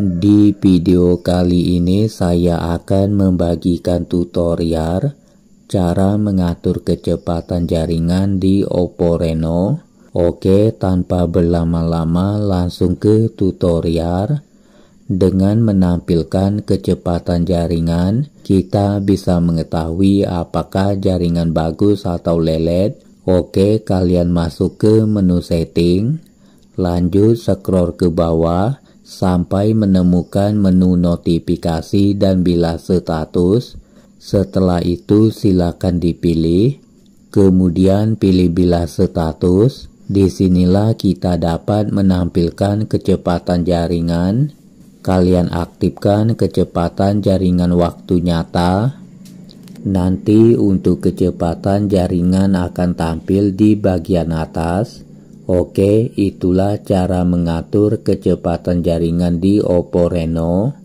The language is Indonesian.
Di video kali ini saya akan membagikan tutorial cara mengatur kecepatan jaringan di Oppo Reno. Oke, tanpa berlama-lama langsung ke tutorial. Dengan menampilkan kecepatan jaringan, kita bisa mengetahui apakah jaringan bagus atau lelet. Oke, kalian masuk ke menu setting. Lanjut scroll ke bawah sampai menemukan menu notifikasi dan bila status. Setelah itu silakan dipilih, kemudian pilih bila status. Disinilah kita dapat menampilkan kecepatan jaringan. Kalian aktifkan kecepatan jaringan waktu nyata. Nanti untuk kecepatan jaringan akan tampil di bagian atas. Oke, itulah cara mengatur kecepatan jaringan di Oppo Reno.